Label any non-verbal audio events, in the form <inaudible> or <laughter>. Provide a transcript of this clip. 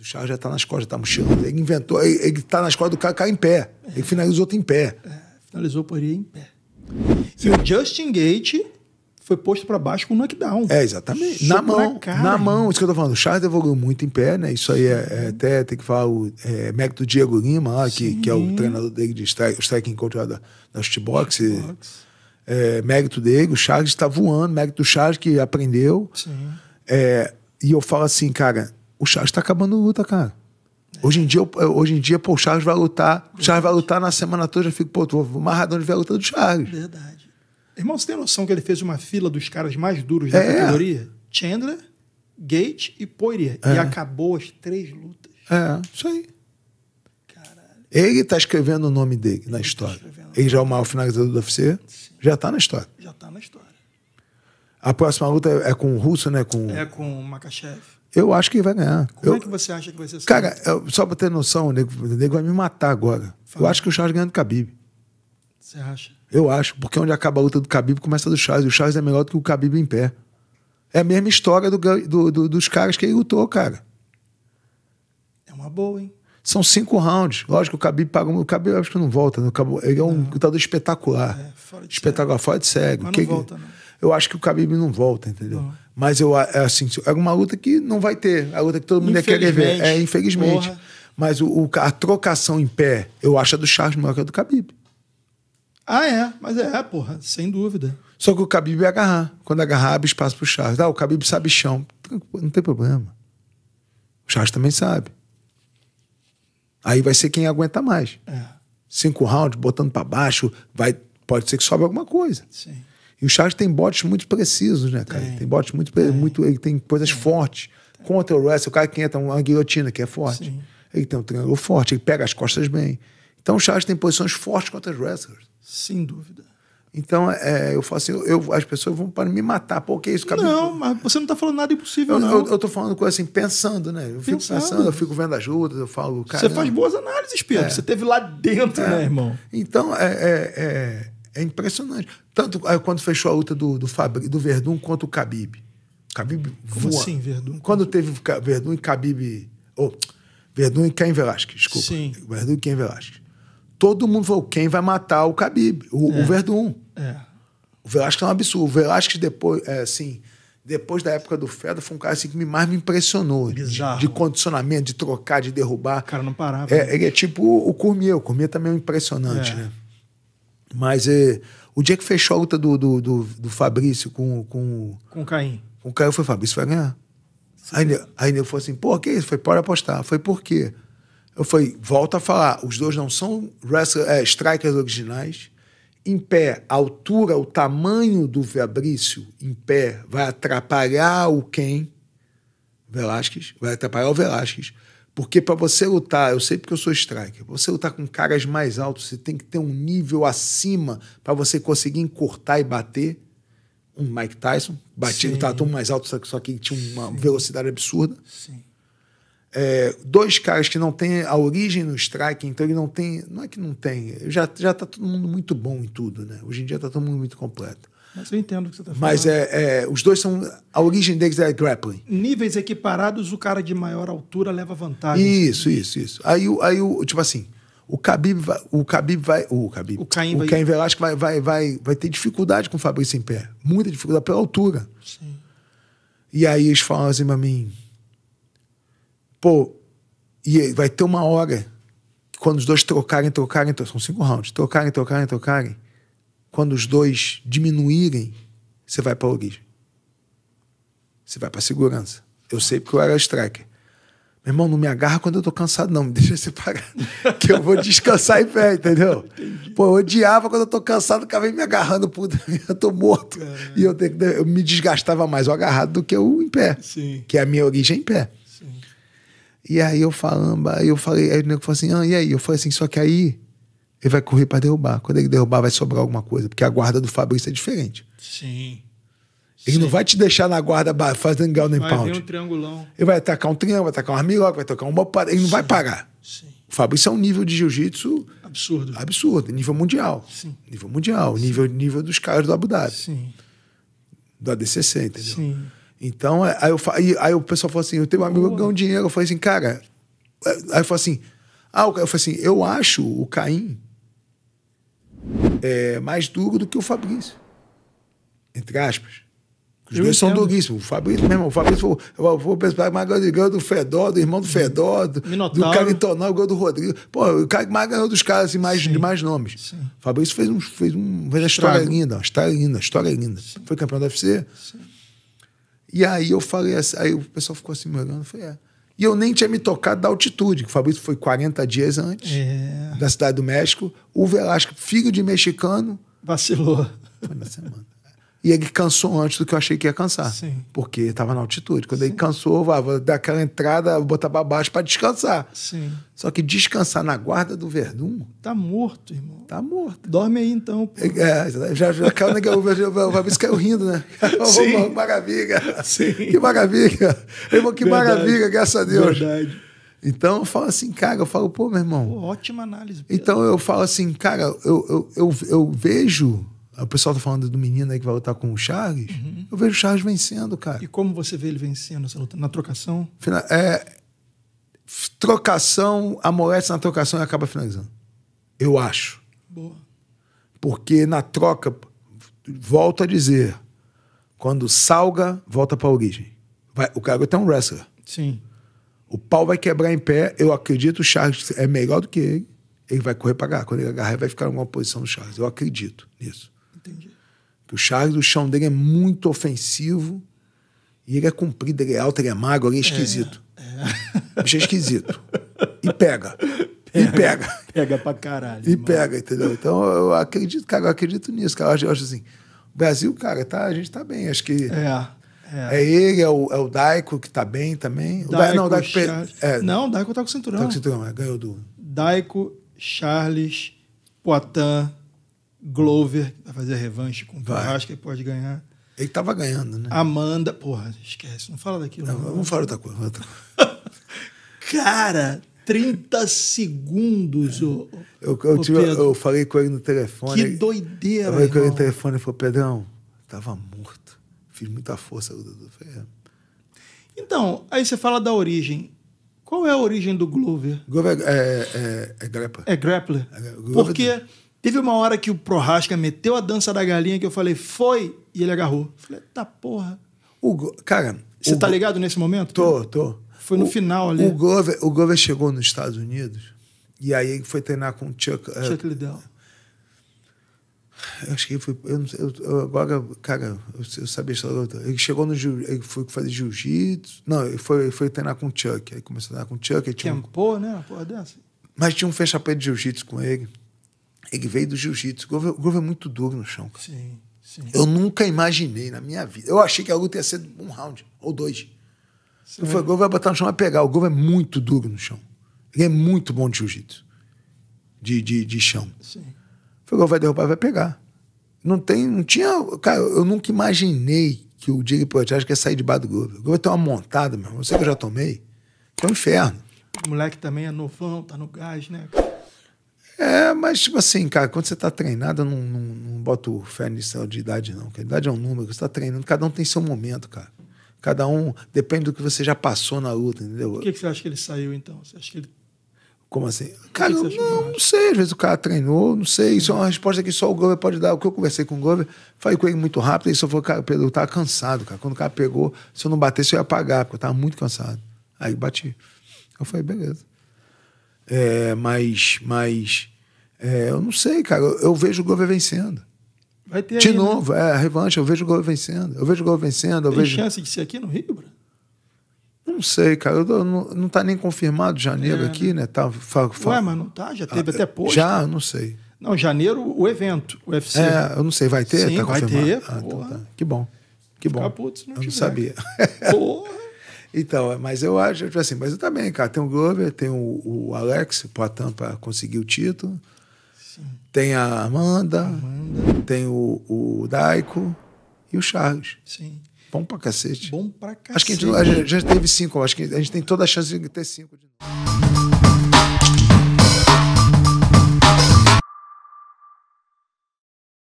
O Charles já está nas costas, está mochilando. Ele inventou, ele está nas costas do cara, cai em pé. Ele finalizou em pé. É, finalizou por aí em pé. E o Justin Gate foi posto para baixo com o knockdown. É, exatamente. na mão. na mão, isso que eu tô falando. O Charles evoluiu muito em pé, né? Isso aí é, é até, tem que falar, o é, mérito do Diego Lima, lá, que, que é o treinador dele de strike, o striking coach lá da, da shootbox. É, mérito dele, o Charles está voando, mérito do Charles que aprendeu. Sim. É, e eu falo assim, cara, o Charles tá acabando a luta, cara. Hoje em dia, hoje em dia pô, o Charles vai lutar. Verdade. O Charles vai lutar na semana toda, eu fico, pô, tô amarradão de ver a luta do Charles. Verdade. Irmão, você tem noção que ele fez uma fila dos caras mais duros da é. categoria? Chandler, Gate e Poirier. É. E acabou as três lutas. É, isso aí. Caralho. Ele está escrevendo o nome dele ele na tá história. Tá ele já é o maior finalizador do UFC. Sim. Já está na história. Já está na história. A próxima luta é, é com o Russo, né? Com... É com o Makachev. Eu acho que vai ganhar. Como eu, é que você acha que vai ser assim? Cara, eu, só para ter noção, o nego, o nego, vai me matar agora. Fala. Eu acho que o Charles ganha do Khabib. Você acha? Eu acho, porque onde acaba a luta do Khabib, começa a do Charles. O Charles é melhor do que o Khabib em pé. É a mesma história do, do, do, dos caras que ele lutou, cara. É uma boa, hein? São cinco rounds. Lógico, o Khabib paga. O Khabib acho que não volta. Né? Ele é um lutador espetacular. É, fora de espetacular, sério. fora de cego. Mas não que, volta, não eu acho que o Khabib não volta, entendeu? Uhum. Mas eu, é assim, é uma luta que não vai ter. É a luta que todo mundo quer ver. É, infelizmente. Porra. Mas o, o, a trocação em pé, eu acho a do Charles maior que a do Khabib. Ah, é. Mas é, porra. Sem dúvida. Só que o Khabib ia agarrar. Quando agarrar, abre espaço pro Charles. Ah, o Khabib sabe chão. Não tem problema. O Charles também sabe. Aí vai ser quem aguenta mais. É. Cinco rounds, botando para baixo, vai, pode ser que sobe alguma coisa. Sim. E o Charles tem botes muito precisos, né, cara? Tem, tem botes muito, tem. muito. Ele tem coisas fortes. Contra o wrestling, o cara que entra uma guilhotina, que é forte. Sim. Ele tem um triângulo forte, ele pega as costas bem. Então o Charles tem posições fortes contra os wrestlers. Sem dúvida. Então, é, eu falo assim, eu, as pessoas vão para me matar. por que é isso? Cabe Não, mas você não está falando nada impossível, eu, não. Eu, estou falando coisa assim, pensando, né? Eu fico pensando, eu fico vendo as lutas, eu falo, cara. Você faz boas análises, Pedro. É. Você teve lá dentro, é. né, irmão? Então, é, é é impressionante. Tanto quando fechou a luta do, do, Fabri, do Verdun contra o Khabib. Khabib voou. voa. assim, Verdun? Quando teve Verdun e Khabib... Oh, Verdun e Ken Velasquez, desculpa. Sim. Verdun e Ken Velasquez. Todo mundo falou, quem vai matar o Khabib? O, é. o Verdun. É. O Velasquez é um absurdo. O Velasquez depois, é, assim depois da época do Fedor, foi um cara assim, que mais me impressionou. Bizarro. De, de condicionamento, de trocar, de derrubar. O cara não parava. É, né? ele é tipo o Cormier. O Cormier também é um impressionante, é. né? Mas é, o dia que fechou a luta do, do, do, do Fabrício com, com, com o Caim. Com o Caim, foi Fabrício vai ganhar. ainda Aí, aí ele falou assim: pô, que isso? Foi, pode apostar. Foi por quê? Eu falei: volta a falar, os dois não são é, strikers originais. Em pé, a altura, o tamanho do Fabrício em pé vai atrapalhar o quem? Velasquez. Vai atrapalhar o Velasquez. Porque para você lutar, eu sei porque eu sou striker, pra você lutar com caras mais altos, você tem que ter um nível acima para você conseguir encurtar e bater. Um Mike Tyson, batido, estava tão mais alto, só que tinha uma Sim. velocidade absurda. Sim. É, dois caras que não têm a origem no strike, então ele não tem. Não é que não tem, já, já tá todo mundo muito bom em tudo, né? Hoje em dia tá todo mundo muito completo. Mas eu entendo o que você está falando. Mas é, é, os dois são. A origem deles é grappling. Níveis equiparados, o cara de maior altura leva vantagem. Isso, isso, isso. Aí, aí tipo assim, o Khabib vai. O Khabib vai. O Khabib. O Caim, vai... o Caim Velasco vai, vai, vai, vai ter dificuldade com o Fabrício em pé. Muita dificuldade pela altura. Sim. E aí eles falam assim pra mim. Pô, e vai ter uma hora quando os dois trocarem, trocarem, trocarem são cinco rounds, trocarem, trocarem, trocarem, quando os dois diminuírem, você vai para a origem. Você vai para a segurança. Eu sei porque eu era striker. Meu irmão, não me agarra quando eu tô cansado, não. Me deixa <laughs> separado. que eu vou descansar em pé, entendeu? Pô, eu odiava quando eu tô cansado, o cara vem me agarrando, puta, <laughs> eu tô morto. Caramba. E eu, tenho, eu me desgastava mais o agarrado do que o em pé. Sim. Que é a minha origem em pé. Sim. E aí eu falando, eu falei, aí o nego falou assim, ah, e aí? Eu falei assim, só que aí ele vai correr para derrubar. Quando ele derrubar, vai sobrar alguma coisa, porque a guarda do Fabrício é diferente. Sim. Ele Sim. não vai te deixar na guarda fazendo gal nem pau. Vai um triangulão. Ele vai atacar um triângulo, vai atacar um armiloca, vai atacar um bopado. Ele Sim. não vai parar. Sim. O Fabrício é um nível de jiu-jitsu... Absurdo. Absurdo. Nível mundial. Sim. Nível mundial. Sim. Nível, nível dos caras do Abu Dhabi. Sim. Do ADCC, entendeu? Sim. Então, é, aí, eu, aí, aí o pessoal falou assim, eu tenho um amigo que ganhou dinheiro. Eu falei assim, cara... É, aí eu falei assim... Ah, eu falei assim, eu acho o Caim é, mais duro do que o Fabrício. Entre aspas. Os eu dois entendo. são duríssimos. O Fabrício mesmo, o Fabrício foi, eu vou pensar mais ganhou do Fedor, do irmão do Fedor, do, Minotauro. do Caritonal, ganhou do Rodrigo. Pô, o cara mais ganhou dos caras assim, mais, de mais nomes. Sim. O Fabrício fez, um, fez, um, fez uma história linda, uma história linda, uma história linda. Sim. Foi campeão da UFC. Sim. E aí eu falei assim, aí o pessoal ficou assim me olhando, eu falei, é. E eu nem tinha me tocado da altitude, que o Fabrício foi 40 dias antes é. da Cidade do México. O Velasco, filho de mexicano. Vacilou. Foi na semana. E ele cansou antes do que eu achei que ia cansar. Sim. Porque estava na altitude. Quando Sim. ele cansou, eu ah, vou dar aquela entrada, vou botar para baixo para descansar. Sim. Só que descansar na guarda do Verdun. Tá morto, irmão. Tá morto. Dorme aí então. Pô. É, já, já caiu na O Fabrício caiu rindo, né? Sim. maravilha. Sim. Que maravilha. Irmão, que Verdade. maravilha, graças a Deus. Verdade. Então eu falo assim, cara, eu falo, pô, meu irmão. Pô, ótima análise. Pedro. Então eu falo assim, cara, eu, eu, eu, eu vejo o pessoal tá falando do menino aí que vai lutar com o Charles. Uhum. Eu vejo o Charles vencendo, cara. E como você vê ele vencendo essa luta? Na trocação? Final, é, trocação, amolece na trocação e acaba finalizando. Eu acho. Boa. Porque na troca, volto a dizer, quando salga, volta para a origem. Vai, o garoto é um wrestler. Sim. O pau vai quebrar em pé. Eu acredito o Charles é melhor do que ele. Ele vai correr para agarrar. Quando ele agarrar, ele vai ficar em uma posição do Charles. Eu acredito nisso. Entendi. Que o Charles, o chão dele é muito ofensivo e ele é comprido, ele é alto, ele é magro, ele é esquisito. É, é. é esquisito. <laughs> E pega. Pega, e pega. Pega pra caralho. E mano. pega, entendeu? Então eu acredito, cara, eu acredito nisso, cara. Eu acho, assim, o Brasil, cara, tá, a gente tá bem. Acho que. É. É. é ele, é o, é o Daico que tá bem também. Daico, o Daico, não, o Daico. Charles... É, não, o Daico tá com cinturão. Tá com cinturão, é, ganhou do. Daico, Charles, Poitin, Glover, Vai fazer revanche com o Vasco e pode ganhar. Ele estava ganhando, né? Amanda, porra, esquece, não fala daquilo. Não, não. Vamos falar outra coisa. Outra coisa. <laughs> Cara, 30 segundos. É. O, eu, eu, o tive, eu, falei com ele no telefone. Que doideira, Eu falei irmão. com ele no telefone e falou: Pedrão, tava morto. Fiz muita força. Falei, é. então, aí você fala da origem. Qual é a origem do Glover? Glover é, é, é, é grappler. É grappler. É, Glover Porque. De é Teve uma hora que o Prorasca meteu a dança da galinha que eu falei, foi, e ele agarrou. falei, tá porra. Hugo, cara. Você tá ligado nesse momento? Tô, tô. Foi no o, final ali. O Gover, o Gover chegou nos Estados Unidos e aí ele foi treinar com o Chuck. Eh, Chuck é, Liddell. Eu acho que ele foi. Eu, eu, eu agora, cara, eu, eu sabia essa Ele chegou no. Ele foi fazer jiu-jitsu. Não, ele foi, ele foi treinar com o Chuck. Aí começou a treinar com o Chuck. tinha um pô né? Porra dessa. Mas tinha um fecha-pé de jiu-jitsu com ele ele é veio do jiu-jitsu. O Grover é muito duro no chão. Cara. Sim, sim. Eu nunca imaginei na minha vida. Eu achei que a luta ia ser um round ou dois. Sim. Eu falei, o Grover vai botar no chão e pegar. O Grover é muito duro no chão. Ele é muito bom de jiu-jitsu. De, de, de chão. Sim. o falei, vai derrubar, vai pegar. Não tem, não tinha. Cara, eu nunca imaginei que o Diego Prochaska quer sair de baixo do Grover. O Grover tem uma montada, meu irmão. Eu sei que eu já tomei. Que é um inferno. O moleque também é novão, tá no gás, né? Cara? É, mas, tipo assim, cara, quando você está treinado, eu não, não, não boto fé nisso de idade, não. Porque a idade é um número, você está treinando, cada um tem seu momento, cara. Cada um depende do que você já passou na luta, entendeu? Por que, que você acha que ele saiu, então? Você acha que ele. Como assim? Cara, que que não, não, sei. Às vezes o cara treinou, não sei. Isso é uma resposta que só o Glover pode dar. O que eu conversei com o Glover, falei com ele muito rápido. Ele só falou, cara, Pedro, eu tava cansado, cara. Quando o cara pegou, se eu não batesse, eu ia apagar, porque eu tava muito cansado. Aí bati. Eu falei, beleza. É, mas, mas é, eu não sei, cara. Eu, eu vejo o Gove vencendo. Vai ter De aí, né? novo, né? é a revanche. Eu vejo o Gove vencendo. Eu vejo o Gove vencendo. Eu Tem vejo... chance de ser aqui no Rio, bro? Não sei, cara. Eu, não, não tá nem confirmado janeiro é. aqui, né? né? Tá, fa, fa... Ué, mas não tá? Já teve ah, até posto. Já, não sei. Não, janeiro, o evento, o UFC. É, eu não sei, vai ter? Sim, tá vai confirmado? ter. Ah, então tá. Que bom. Que bom. não eu não sabia. Porra. <laughs> Então, é, mas eu acho, tipo assim, mas eu também, cara, tem o Glover, tem o, o Alex Poitin para conseguir o título. Sim. Tem a Amanda, Amanda. tem o, o Daico e o Charles. Sim. Bom pra cacete. Bom pra cacete. Acho que a gente, a gente teve cinco, acho que a gente tem toda a chance de ter cinco de novo.